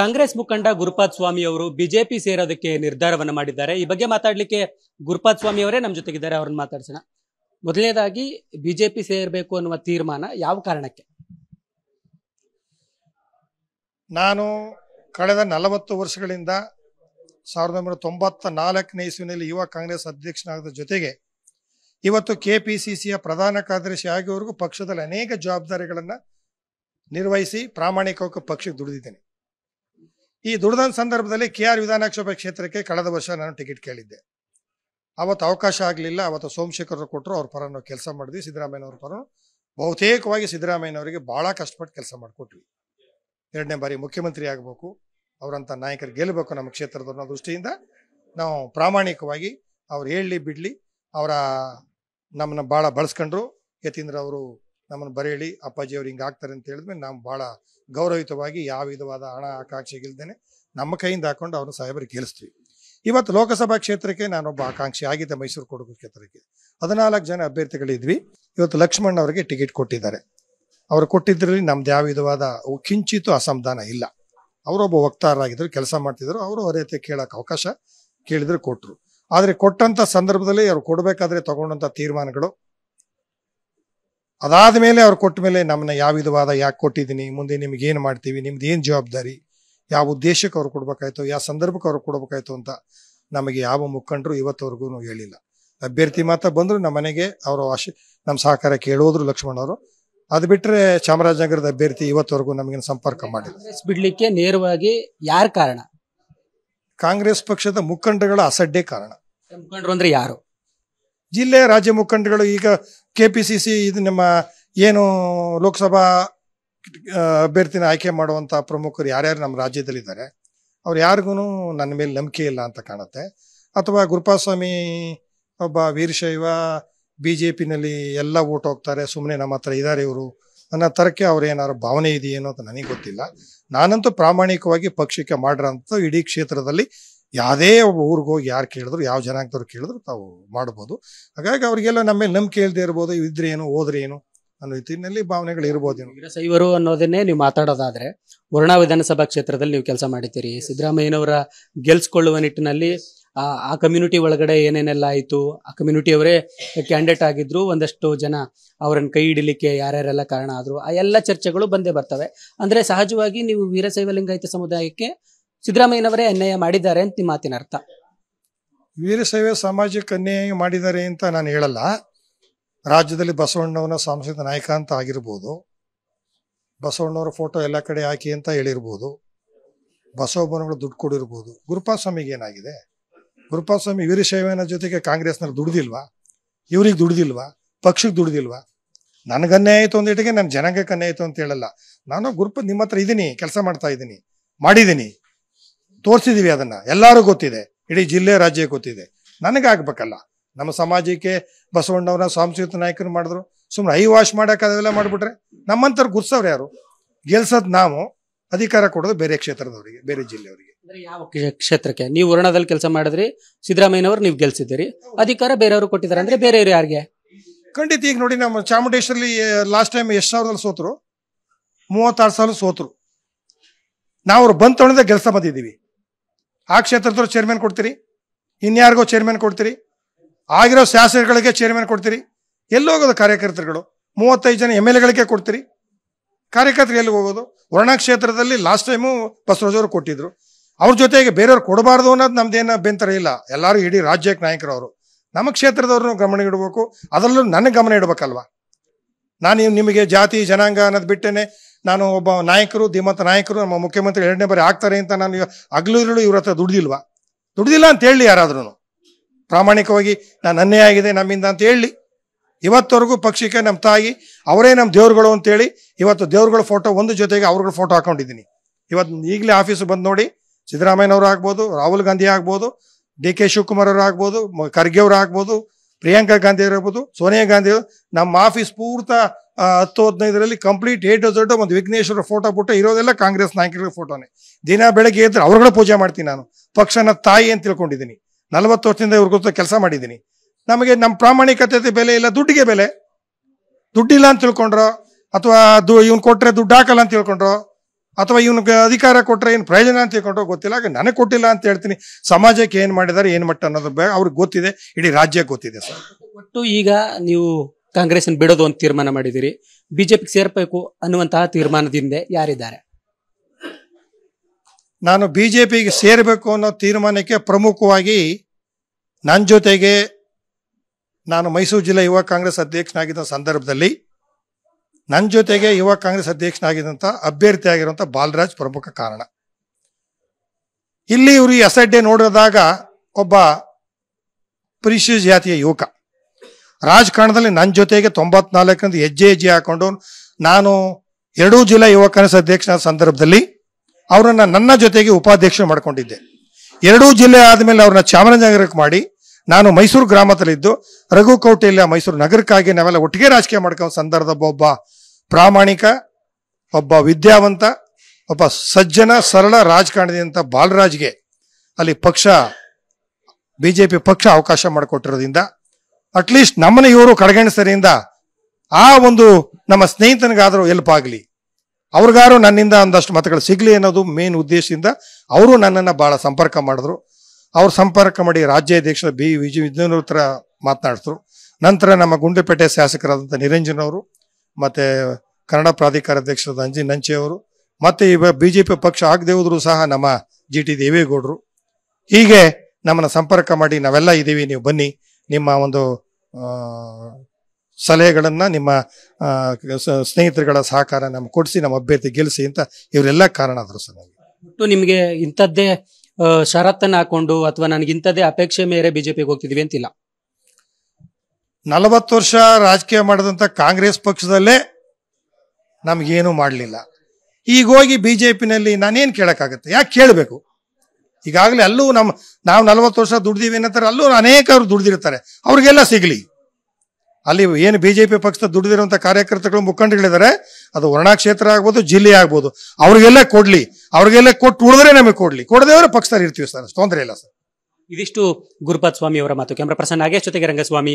ಕಾಂಗ್ರೆಸ್ ಮುಖಂಡ ಗುರುಪಾತ್ ಸ್ವಾಮಿ ಅವರು ಬಿಜೆಪಿ ಸೇರೋದಕ್ಕೆ ನಿರ್ಧಾರವನ್ನು ಮಾಡಿದ್ದಾರೆ ಈ ಬಗ್ಗೆ ಮಾತಾಡಲಿಕ್ಕೆ ಗುರುಪಾತ್ ಸ್ವಾಮಿ ಅವರೇ ನಮ್ಮ ಜೊತೆಗಿದ್ದಾರೆ ಅವ್ರನ್ನ ಮಾತಾಡ್ಸೋಣ ಮೊದಲನೇದಾಗಿ ಬಿಜೆಪಿ ಸೇರಬೇಕು ಅನ್ನುವ ತೀರ್ಮಾನ ಯಾವ ಕಾರಣಕ್ಕೆ ನಾನು ಕಳೆದ ನಲವತ್ತು ವರ್ಷಗಳಿಂದ ಸಾವಿರದ ಒಂಬೈನೂರ ತೊಂಬತ್ತ ನಾಲ್ಕನೇ ಇಸುವಿನಲ್ಲಿ ಯುವ ಕಾಂಗ್ರೆಸ್ ಅಧ್ಯಕ್ಷನಾದ ಜೊತೆಗೆ ಇವತ್ತು ಕೆ ಪಿ ಸಿ ಸಿಯ ಪ್ರಧಾನ ಕಾರ್ಯದರ್ಶಿ ಆಗಿವರೆಗೂ ಪಕ್ಷದಲ್ಲಿ ಅನೇಕ ಜವಾಬ್ದಾರಿಗಳನ್ನು ನಿರ್ವಹಿಸಿ ಪ್ರಾಮಾಣಿಕವಾಗಿ ಪಕ್ಷಕ್ಕೆ ದುಡಿದಿದ್ದೇನೆ ಈ ದುಡಿದಂಥ ಸಂದರ್ಭದಲ್ಲಿ ಕೆ ಆರ್ ವಿಧಾನಕ್ಷೇಪ ಕ್ಷೇತ್ರಕ್ಕೆ ಕಳೆದ ವರ್ಷ ನಾನು ಟಿಕೆಟ್ ಕೇಳಿದ್ದೆ ಅವತ್ತು ಅವಕಾಶ ಆಗಲಿಲ್ಲ ಅವತ್ತು ಸೋಮಶೇಖರ್ ಕೊಟ್ಟರು ಅವ್ರ ಪರ ಕೆಲಸ ಮಾಡಿದ್ವಿ ಸಿದ್ದರಾಮಯ್ಯನವ್ರ ಪರ ಬಹುತೇಕವಾಗಿ ಸಿದ್ದರಾಮಯ್ಯನವರಿಗೆ ಭಾಳ ಕಷ್ಟಪಟ್ಟು ಕೆಲಸ ಮಾಡಿಕೊಟ್ವಿ ಎರಡನೇ ಬಾರಿ ಮುಖ್ಯಮಂತ್ರಿ ಆಗಬೇಕು ಅವರಂಥ ನಾಯಕರು ಗೆಲ್ಲಬೇಕು ನಮ್ಮ ಕ್ಷೇತ್ರದ ಅನ್ನೋ ದೃಷ್ಟಿಯಿಂದ ನಾವು ಪ್ರಾಮಾಣಿಕವಾಗಿ ಅವ್ರು ಹೇಳಲಿ ಬಿಡಲಿ ಅವರ ನಮ್ಮನ್ನು ಭಾಳ ಬಳಸ್ಕೊಂಡ್ರು ಯತೀಂದ್ರ ಅವರು ನಮ್ಮನ್ನು ಬರೇಳಿ ಅಪ್ಪಾಜಿ ಅವ್ರು ಹಿಂಗೆ ಆಗ್ತಾರೆ ಅಂತ ಹೇಳಿದ್ಮೇಲೆ ನಾವು ಭಾಳ ಗೌರವಯುತವಾಗಿ ಯಾವ ವಿಧವಾದ ಹಣ ಇಲ್ದೇನೆ ನಮ್ಮ ಕೈಯಿಂದ ಹಾಕೊಂಡು ಅವ್ರನ್ನ ಸಾಹೇಬರಿಗೆ ಕೇಳಿಸ್ತೀವಿ ಇವತ್ತು ಲೋಕಸಭಾ ಕ್ಷೇತ್ರಕ್ಕೆ ನಾನೊಬ್ಬ ಆಕಾಂಕ್ಷಿ ಆಗಿದ್ದೆ ಮೈಸೂರು ಕೊಡಗು ಕ್ಷೇತ್ರಕ್ಕೆ ಹದಿನಾಲ್ಕು ಜನ ಅಭ್ಯರ್ಥಿಗಳಿದ್ವಿ ಇವತ್ತು ಲಕ್ಷ್ಮಣ್ ಅವರಿಗೆ ಟಿಕೆಟ್ ಕೊಟ್ಟಿದ್ದಾರೆ ಅವರು ಕೊಟ್ಟಿದ್ದರಲ್ಲಿ ನಮ್ದು ಯಾವ ವಿಧವಾದ ಕಿಂಚಿತು ಅಸಮಾಧಾನ ಇಲ್ಲ ಅವರೊಬ್ಬ ವಕ್ತಾರರಾಗಿದ್ದರು ಕೆಲಸ ಮಾಡ್ತಿದ್ರು ಅವರು ಹೊರತೆ ಕೇಳೋಕೆ ಅವಕಾಶ ಕೇಳಿದ್ರು ಕೊಟ್ಟರು ಆದರೆ ಕೊಟ್ಟಂಥ ಸಂದರ್ಭದಲ್ಲಿ ಅವ್ರು ಕೊಡಬೇಕಾದ್ರೆ ತಗೊಂಡಂಥ ತೀರ್ಮಾನಗಳು ಅದಾದ ಮೇಲೆ ಅವ್ರು ಕೊಟ್ಟ ಮೇಲೆ ನಮ್ಮನ್ನ ಯಾವ ವಿಧವಾದ ಯಾಕೆ ಕೊಟ್ಟಿದ್ದೀನಿ ಮುಂದೆ ನಿಮ್ಗೆ ಏನು ಮಾಡ್ತೀವಿ ನಿಮ್ದು ಏನು ಜವಾಬ್ದಾರಿ ಯಾವ ಉದ್ದೇಶಕ್ಕೆ ಅವ್ರು ಕೊಡ್ಬೇಕಾಯ್ತು ಯಾವ ಸಂದರ್ಭಕ್ಕೆ ಅವ್ರು ಕೊಡಬೇಕಾಯ್ತು ಅಂತ ನಮಗೆ ಯಾವ ಮುಖಂಡರು ಇವತ್ತವರೆಗೂ ಹೇಳಿಲ್ಲ ಅಭ್ಯರ್ಥಿ ಮಾತ್ರ ಬಂದರು ನಮ್ಮ ಮನೆಗೆ ಅವರು ಆಶ ನಮ್ಮ ಸಹಕಾರ ಕೇಳೋದ್ರು ಲಕ್ಷ್ಮಣ್ ಅವರು ಅದು ಬಿಟ್ಟರೆ ಚಾಮರಾಜನಗರದ ಅಭ್ಯರ್ಥಿ ಇವತ್ತವರೆಗೂ ನಮಗೆ ಸಂಪರ್ಕ ಮಾಡಿಲ್ಲ ಬಿಡಲಿಕ್ಕೆ ನೇರವಾಗಿ ಯಾರ ಕಾರಣ ಕಾಂಗ್ರೆಸ್ ಪಕ್ಷದ ಮುಖಂಡಗಳ ಅಸಡ್ಡೆ ಕಾರಣ ಮುಖಂಡರು ಅಂದ್ರೆ ಯಾರು ಜಿಲ್ಲೆಯ ರಾಜ್ಯ ಮುಖಂಡಗಳು ಈಗ ಕೆ ಪಿ ಸಿ ಸಿ ಇದು ನಮ್ಮ ಏನು ಲೋಕಸಭಾ ಅಭ್ಯರ್ಥಿನ ಆಯ್ಕೆ ಮಾಡುವಂಥ ಪ್ರಮುಖರು ಯಾರ್ಯಾರು ನಮ್ಮ ರಾಜ್ಯದಲ್ಲಿದ್ದಾರೆ ಅವ್ರು ಯಾರಿಗೂ ನನ್ನ ಮೇಲೆ ನಂಬಿಕೆ ಇಲ್ಲ ಅಂತ ಕಾಣುತ್ತೆ ಅಥವಾ ಗುರುಪಾಸ್ವಾಮಿ ಒಬ್ಬ ವೀರಶೈವ ಬಿ ಜೆ ಪಿನಲ್ಲಿ ಎಲ್ಲ ಓಟ್ ಹೋಗ್ತಾರೆ ಸುಮ್ಮನೆ ನಮ್ಮ ಹತ್ರ ಇದ್ದಾರೆ ಇವರು ನನ್ನ ತರಕ್ಕೆ ಅವ್ರು ಏನಾದ್ರು ಭಾವನೆ ಇದೆಯೇನೋ ಅಂತ ನನಗೆ ಗೊತ್ತಿಲ್ಲ ನಾನಂತೂ ಪ್ರಾಮಾಣಿಕವಾಗಿ ಪಕ್ಷಕ್ಕೆ ಮಾಡಿರೋ ಅಂಥ ಇಡೀ ಕ್ಷೇತ್ರದಲ್ಲಿ ಯಾವುದೇ ಒಬ್ಬ ಊರಿಗೆ ಹೋಗಿ ಯಾರು ಕೇಳಿದ್ರು ಯಾವ ಜನಾಂಗದವ್ರು ಕೇಳಿದ್ರು ತಾವು ಮಾಡ್ಬೋದು ಹಾಗಾಗಿ ಅವರಿಗೆಲ್ಲ ನಮ್ಮ ಮೇಲೆ ನಂಬಿಕೆ ಇಲ್ಲದೆ ಇರ್ಬೋದು ಇದ್ರೇನು ಹೋದ್ರೇನು ಅನ್ನೋ ರೀತಿಯಲ್ಲಿ ಭಾವನೆಗಳು ಇರ್ಬೋದೇನು ವೀರಶೈವರು ಅನ್ನೋದನ್ನೇ ನೀವು ಮಾತಾಡೋದಾದ್ರೆ ವರ್ಣಾ ವಿಧಾನಸಭಾ ಕ್ಷೇತ್ರದಲ್ಲಿ ನೀವು ಕೆಲಸ ಮಾಡಿದ್ದೀರಿ ಸಿದ್ದರಾಮಯ್ಯನವರ ಗೆಲ್ಸ್ಕೊಳ್ಳುವ ನಿಟ್ಟಿನಲ್ಲಿ ಆ ಕಮ್ಯುನಿಟಿ ಒಳಗಡೆ ಏನೇನೆಲ್ಲ ಆಯಿತು ಆ ಕಮ್ಯುನಿಟಿಯವರೇ ಕ್ಯಾಂಡಿಡೇಟ್ ಆಗಿದ್ರು ಒಂದಷ್ಟು ಜನ ಅವರನ್ನು ಕೈ ಹಿಡಿಲಿಕ್ಕೆ ಯಾರ್ಯಾರೆಲ್ಲ ಕಾರಣ ಆದರು ಆ ಎಲ್ಲ ಚರ್ಚೆಗಳು ಬಂದೇ ಬರ್ತವೆ ಅಂದರೆ ಸಹಜವಾಗಿ ನೀವು ವೀರಶೈವಲಿಂಗಾಯಿತ ಸಮುದಾಯಕ್ಕೆ ಸಿದ್ದರಾಮಯ್ಯನವರೇ ಅನ್ಯಾಯ ಮಾಡಿದ್ದಾರೆ ಅಂತ ನಿಮ್ಮ ಮಾತಿನ ಅರ್ಥ ವೀರಶೈವ ಸಮಾಜಕ್ಕೆ ಅನ್ಯಾಯ ಮಾಡಿದ್ದಾರೆ ಅಂತ ನಾನು ಹೇಳಲ್ಲ ರಾಜ್ಯದಲ್ಲಿ ಬಸವಣ್ಣವನ ಸಾಂಸ್ಕೃತಿಕ ನಾಯಕ ಅಂತ ಆಗಿರ್ಬೋದು ಬಸವಣ್ಣವರ ಫೋಟೋ ಎಲ್ಲ ಕಡೆ ಹಾಕಿ ಅಂತ ಹೇಳಿರ್ಬೋದು ಬಸವಣ್ಣಗಳು ದುಡ್ಡು ಕೊಡಿರ್ಬೋದು ಗುರುಪಾಸ್ವಾಮಿಗೆ ಏನಾಗಿದೆ ಗುರುಪಾಸ್ವಾಮಿ ವೀರಶೈವನ ಜೊತೆಗೆ ಕಾಂಗ್ರೆಸ್ನಲ್ಲಿ ದುಡ್ದಿಲ್ವಾ ಇವ್ರಿಗೆ ದುಡ್ದಿಲ್ವಾ ಪಕ್ಷಕ್ಕೆ ದುಡ್ದಿಲ್ವಾ ನನಗನ್ನೇ ಆಯಿತು ಅಂದಿಟ್ಟಿಗೆ ನನ್ನ ಜನಾಂಗಕ್ಕೆ ಅನ್ಯಾಯ ಆಯಿತು ಅಂತ ಹೇಳಲ್ಲ ನಾನು ಗುರುಪ ನಿಮ್ಮ ಹತ್ರ ಇದ್ದೀನಿ ಕೆಲಸ ಮಾಡ್ತಾ ಇದ್ದೀನಿ ಮಾಡಿದ್ದೀನಿ ತೋರಿಸಿದೀವಿ ಅದನ್ನ ಎಲ್ಲಾರು ಗೊತ್ತಿದೆ ಇಡೀ ಜಿಲ್ಲೆ ರಾಜ್ಯ ಗೊತ್ತಿದೆ ನನಗಾಗ್ಬೇಕಲ್ಲ ನಮ್ಮ ಸಮಾಜಕ್ಕೆ ಬಸವಣ್ಣವ್ರನ್ನ ಸಾಂಸ್ಕೃತಿಕ ನಾಯಕರು ಮಾಡಿದ್ರು ಸುಮ್ಮನೆ ಐ ವಾಶ್ ಮಾಡೋಕೆ ಅದೆಲ್ಲ ಮಾಡಿಬಿಟ್ರೆ ನಮ್ಮಂತರು ಗುರ್ಸವ್ರು ಯಾರು ಗೆಲ್ಸದ್ ನಾವು ಅಧಿಕಾರ ಕೊಡೋದು ಬೇರೆ ಕ್ಷೇತ್ರದವರಿಗೆ ಬೇರೆ ಜಿಲ್ಲೆಯವರಿಗೆ ಯಾವ ಕ್ಷೇತ್ರಕ್ಕೆ ನೀವು ವರ್ಣದಲ್ಲಿ ಕೆಲಸ ಮಾಡಿದ್ರಿ ಸಿದ್ದರಾಮಯ್ಯನವರು ನೀವು ಗೆಲ್ಸಿದ್ದೀರಿ ಅಧಿಕಾರ ಬೇರೆಯವರು ಕೊಟ್ಟಿದ್ದಾರೆ ಅಂದ್ರೆ ಬೇರೆಯವರು ಯಾರಿಗೆ ಖಂಡಿತ ಈಗ ನೋಡಿ ನಮ್ಮ ಚಾಮುಂಡೇಶ್ವರಲ್ಲಿ ಲಾಸ್ಟ್ ಟೈಮ್ ಎಷ್ಟು ಸಾವಿರದಲ್ಲಿ ಸೋತರು ಮೂವತ್ತಾರು ಸಾವಿರ ಸೋತರು ನಾವು ಅವ್ರು ಗೆಲ್ಸ ಬಂದಿದ್ದೀವಿ ಆ ಕ್ಷೇತ್ರದವ್ರು ಚೇರ್ಮನ್ ಕೊಡ್ತೀರಿ ಇನ್ಯಾರಿಗೋ ಚೇರ್ಮನ್ ಕೊಡ್ತೀರಿ ಆಗಿರೋ ಶಾಸಕಗಳಿಗೆ ಚೇರ್ಮನ್ ಕೊಡ್ತೀರಿ ಹೋಗೋದು ಕಾರ್ಯಕರ್ತರುಗಳು ಮೂವತ್ತೈದು ಜನ ಎಮ್ ಎಲ್ ಎಗಳಿಗೆ ಕೊಡ್ತೀರಿ ಕಾರ್ಯಕರ್ತರು ಎಲ್ಲಿ ಹೋಗೋದು ವರ್ಣ ಕ್ಷೇತ್ರದಲ್ಲಿ ಲಾಸ್ಟ್ ಟೈಮು ಅವರು ಕೊಟ್ಟಿದ್ರು ಅವ್ರ ಜೊತೆಗೆ ಬೇರೆಯವ್ರು ಕೊಡಬಾರ್ದು ಅನ್ನೋದು ನಮ್ದೇನು ಬೆಂತರ ಇಲ್ಲ ಎಲ್ಲರೂ ಇಡೀ ರಾಜ್ಯಕ್ಕೆ ನಾಯಕರು ಅವರು ನಮ್ಮ ಕ್ಷೇತ್ರದವ್ರನ್ನೂ ಗಮನ ಇಡಬೇಕು ಅದರಲ್ಲೂ ನನ್ನ ಗಮನ ಇಡಬೇಕಲ್ವಾ ನಾನು ನಿಮಗೆ ಜಾತಿ ಜನಾಂಗ ಅನ್ನೋದು ಬಿಟ್ಟೇನೆ ನಾನು ಒಬ್ಬ ನಾಯಕರು ಧೀಮಂತ ನಾಯಕರು ನಮ್ಮ ಮುಖ್ಯಮಂತ್ರಿ ಎರಡನೇ ಬಾರಿ ಆಗ್ತಾರೆ ಅಂತ ನಾನು ಅಗ್ಲಿರಲು ಇವ್ರ ಹತ್ರ ದುಡ್ದಿಲ್ವಾ ದುಡ್ದಿಲ್ಲ ಅಂತ ಹೇಳಿ ಯಾರಾದ್ರೂ ಪ್ರಾಮಾಣಿಕವಾಗಿ ನಾನು ಅನ್ಯಾಯ ಆಗಿದೆ ನಮ್ಮಿಂದ ಅಂತ ಹೇಳಿ ಇವತ್ತವರೆಗೂ ಪಕ್ಷಕ್ಕೆ ನಮ್ಮ ತಾಯಿ ಅವರೇ ನಮ್ಮ ದೇವ್ರುಗಳು ಅಂತೇಳಿ ಇವತ್ತು ದೇವ್ರುಗಳ ಫೋಟೋ ಒಂದು ಜೊತೆಗೆ ಅವ್ರಗಳ ಫೋಟೋ ಹಾಕೊಂಡಿದ್ದೀನಿ ಇವತ್ತು ಈಗಲೇ ಆಫೀಸ್ ಬಂದು ನೋಡಿ ಸಿದ್ದರಾಮಯ್ಯನವರು ಆಗ್ಬೋದು ರಾಹುಲ್ ಗಾಂಧಿ ಆಗ್ಬೋದು ಡಿ ಕೆ ಶಿವಕುಮಾರ್ ಅವರು ಆಗ್ಬೋದು ಖರ್ಗೆ ಅವರು ಆಗ್ಬೋದು ಪ್ರಿಯಾಂಕಾ ಗಾಂಧಿ ಆಗಿರ್ಬೋದು ಸೋನಿಯಾ ಗಾಂಧಿ ನಮ್ಮ ಆಫೀಸ್ ಪೂರ್ತ ಹತ್ತು ಹದಿನೈದರಲ್ಲಿ ಕಂಪ್ಲೀಟ್ ಏಟ್ ದೊಡ್ಡ ಒಂದು ವಿಘ್ನೇಶ್ವರ ಫೋಟೋ ಬಿಟ್ಟು ಇರೋದೆಲ್ಲ ಕಾಂಗ್ರೆಸ್ ನಾಯಕರ ಫೋಟೋನೇ ದಿನ ಬೆಳಗ್ಗೆ ಎದ್ದರೆ ಅವ್ರಗಳ ಪೂಜೆ ಮಾಡ್ತೀನಿ ನಾನು ಪಕ್ಷನ ತಾಯಿ ಅಂತ ತಿಳ್ಕೊಂಡಿದ್ದೀನಿ ನಲವತ್ತು ವರ್ಷದಿಂದ ಗೊತ್ತ ಕೆಲಸ ಮಾಡಿದ್ದೀನಿ ನಮಗೆ ನಮ್ಮ ಪ್ರಾಮಾಣಿಕತೆ ಬೆಲೆ ಇಲ್ಲ ದುಡ್ಡಿಗೆ ಬೆಲೆ ದುಡ್ಡಿಲ್ಲ ಅಂತ ತಿಳ್ಕೊಂಡ್ರೋ ಅಥವಾ ಇವ್ನು ಕೊಟ್ಟರೆ ದುಡ್ಡು ಹಾಕಲ್ಲ ಅಂತ ತಿಳ್ಕೊಂಡ್ರೋ ಅಥವಾ ಇವನಿಗೆ ಅಧಿಕಾರ ಕೊಟ್ಟರೆ ಏನು ಪ್ರಯೋಜನ ಅಂತ ತಿಳ್ಕೊಂಡ್ರೆ ಗೊತ್ತಿಲ್ಲ ಹಾಗೆ ನನಗೆ ಕೊಟ್ಟಿಲ್ಲ ಅಂತ ಹೇಳ್ತೀನಿ ಸಮಾಜಕ್ಕೆ ಏನು ಮಾಡಿದ್ದಾರೆ ಏನು ಮಟ್ಟ ಅನ್ನೋದು ಅವ್ರಿಗೆ ಗೊತ್ತಿದೆ ಇಡೀ ರಾಜ್ಯಕ್ಕೆ ಗೊತ್ತಿದೆ ಸರ್ ಒಟ್ಟು ಈಗ ನೀವು ಕಾಂಗ್ರೆಸ್ ಬಿಡೋದು ಅಂತ ತೀರ್ಮಾನ ಮಾಡಿದಿರಿ ಬಿಜೆಪಿಗೆ ಸೇರ್ಬೇಕು ಅನ್ನುವಂತಹ ತೀರ್ಮಾನದಿಂದ ಯಾರಿದ್ದಾರೆ ನಾನು ಬಿಜೆಪಿಗೆ ಸೇರಬೇಕು ಅನ್ನೋ ತೀರ್ಮಾನಕ್ಕೆ ಪ್ರಮುಖವಾಗಿ ನನ್ನ ಜೊತೆಗೆ ನಾನು ಮೈಸೂರು ಜಿಲ್ಲಾ ಯುವ ಕಾಂಗ್ರೆಸ್ ಅಧ್ಯಕ್ಷನಾಗಿದ್ದ ಸಂದರ್ಭದಲ್ಲಿ ನನ್ನ ಜೊತೆಗೆ ಯುವ ಕಾಂಗ್ರೆಸ್ ಅಧ್ಯಕ್ಷನಾಗಿದ್ದಂಥ ಅಭ್ಯರ್ಥಿ ಆಗಿರುವಂಥ ಬಾಲರಾಜ್ ಪ್ರಮುಖ ಕಾರಣ ಇಲ್ಲಿ ಇವರು ಈ ಅಸಡ್ಡೆ ನೋಡಿದಾಗ ಒಬ್ಬ ಪರಿಶಿ ಜಾತಿಯ ಯುವಕ ರಾಜಕಾರಣದಲ್ಲಿ ನನ್ನ ಜೊತೆಗೆ ತೊಂಬತ್ನಾಲ್ಕರಿಂದ ಹೆಜ್ಜೆ ಹೆಜ್ಜೆ ಹಾಕೊಂಡು ನಾನು ಎರಡೂ ಜಿಲ್ಲಾ ಯುವ ಕಾಂಗ್ರೆಸ್ ಅಧ್ಯಕ್ಷನ ಸಂದರ್ಭದಲ್ಲಿ ಅವರನ್ನು ನನ್ನ ಜೊತೆಗೆ ಉಪಾಧ್ಯಕ್ಷ ಮಾಡಿಕೊಂಡಿದ್ದೆ ಎರಡೂ ಜಿಲ್ಲೆ ಆದಮೇಲೆ ಅವ್ರನ್ನ ಚಾಮರಾಜನಗರಕ್ಕೆ ಮಾಡಿ ನಾನು ಮೈಸೂರು ಗ್ರಾಮದಲ್ಲಿದ್ದು ರಘುಕೌಟೆಯಲ್ಲಿ ಮೈಸೂರು ನಗರಕ್ಕಾಗಿ ನಾವೆಲ್ಲ ಒಟ್ಟಿಗೆ ರಾಜಕೀಯ ಮಾಡ್ಕೊಂಡು ಸಂದರ್ಭ ಒಬ್ಬ ಪ್ರಾಮಾಣಿಕ ಒಬ್ಬ ವಿದ್ಯಾವಂತ ಒಬ್ಬ ಸಜ್ಜನ ಸರಳ ರಾಜಕಾರಣದಿಂದ ಬಾಲರಾಜ್ಗೆ ಅಲ್ಲಿ ಪಕ್ಷ ಬಿ ಜೆ ಪಿ ಪಕ್ಷ ಅವಕಾಶ ಮಾಡಿಕೊಟ್ಟಿರೋದ್ರಿಂದ ಅಟ್ಲೀಸ್ಟ್ ನಮ್ಮನ್ನ ಇವರು ಕಡೆಗಣಿಸರಿಂದ ಆ ಒಂದು ನಮ್ಮ ಸ್ನೇಹಿತನಿಗಾದರೂ ಎಲ್ಪ್ ಆಗಲಿ ಅವ್ರಿಗಾರು ನನ್ನಿಂದ ಒಂದಷ್ಟು ಮತಗಳು ಸಿಗಲಿ ಅನ್ನೋದು ಮೇನ್ ಉದ್ದೇಶದಿಂದ ಅವರು ನನ್ನನ್ನು ಭಾಳ ಸಂಪರ್ಕ ಮಾಡಿದ್ರು ಅವ್ರು ಸಂಪರ್ಕ ಮಾಡಿ ರಾಜ್ಯಾಧ್ಯಕ್ಷರ ಬಿ ವಿಜಯ ಹತ್ರ ಮಾತನಾಡಿದ್ರು ನಂತರ ನಮ್ಮ ಗುಂಡ್ಲಪೇಟೆ ಶಾಸಕರಾದಂಥ ನಿರಂಜನ್ ಅವರು ಮತ್ತೆ ಕನ್ನಡ ಪ್ರಾಧಿಕಾರ ಅಧ್ಯಕ್ಷರಾದ ಅಂಜಿ ನಂಚೆ ಅವರು ಮತ್ತೆ ಜೆ ಬಿಜೆಪಿ ಪಕ್ಷ ಆಗದೆ ಹೋದ್ರು ಸಹ ನಮ್ಮ ಜಿ ಟಿ ದೇವೇಗೌಡರು ಹೀಗೆ ನಮ್ಮನ್ನ ಸಂಪರ್ಕ ಮಾಡಿ ನಾವೆಲ್ಲ ಇದ್ದೀವಿ ನೀವು ಬನ್ನಿ ನಿಮ್ಮ ಒಂದು ಸಲಹೆಗಳನ್ನು ನಿಮ್ಮ ಸ್ನೇಹಿತರುಗಳ ಸಹಕಾರ ನಮ್ಗೆ ಕೊಡಿಸಿ ನಮ್ಮ ಅಭ್ಯರ್ಥಿ ಗೆಲ್ಲಿಸಿ ಅಂತ ಇವರೆಲ್ಲ ಕಾರಣ ಆದರು ಸರ್ ನಮಗೆ ನಿಮಗೆ ಇಂಥದ್ದೇ ಷರತ್ತನ್ನು ಹಾಕೊಂಡು ಅಥವಾ ನನಗೆ ಇಂಥದ್ದೇ ಅಪೇಕ್ಷೆ ಮೇರೆ ಬಿಜೆಪಿಗೆ ಹೋಗ್ತಿದೀವಿ ಅಂತಿಲ್ಲ ನಲವತ್ತು ವರ್ಷ ರಾಜಕೀಯ ಮಾಡಿದಂಥ ಕಾಂಗ್ರೆಸ್ ಪಕ್ಷದಲ್ಲೇ ನಮಗೇನು ಮಾಡಲಿಲ್ಲ ಈಗ ಹೋಗಿ ಬಿ ಜೆ ಪಿನಲ್ಲಿ ನಾನೇನು ಕೇಳೋಕ್ಕಾಗತ್ತೆ ಯಾಕೆ ಕೇಳಬೇಕು ಈಗಾಗಲೇ ಅಲ್ಲೂ ನಮ್ಮ ನಾವು ನಲವತ್ತು ವರ್ಷ ದುಡ್ದೀವಿ ಏನಂತಾರೆ ಅಲ್ಲೂ ಅನೇಕರು ದುಡ್ದಿರ್ತಾರೆ ಅವ್ರಿಗೆಲ್ಲ ಸಿಗಲಿ ಅಲ್ಲಿ ಏನು ಬಿ ಜೆ ಪಿ ಪಕ್ಷದ ದುಡ್ದಿರುವಂಥ ಕಾರ್ಯಕರ್ತಗಳು ಮುಖಂಡಗಳಿದ್ದಾರೆ ಅದು ವರ್ಣಾ ಕ್ಷೇತ್ರ ಆಗ್ಬೋದು ಜಿಲ್ಲೆ ಆಗ್ಬೋದು ಅವ್ರಿಗೆಲ್ಲ ಕೊಡಲಿ ಅವ್ರಿಗೆಲ್ಲ ಕೊಟ್ಟು ಉಳಿದ್ರೆ ನಮಗೆ ಕೊಡಲಿ ಕೊಡದೇವ್ರೆ ಪಕ್ಷದಲ್ಲಿ ಇರ್ತೀವಿ ಸರ್ ತೊಂದರೆ ಇಲ್ಲ ಸರ್ ಇದಿಷ್ಟು ಗುರುಪತ್ ಸ್ವಾಮಿ ಅವರ ಮಾತು ಕ್ಯಾಮ್ರಾ ಪರ್ಸನ್ ಹಾಗೆ ಜೊತೆಗೆ ರಂಗಸ್ವಾಮಿ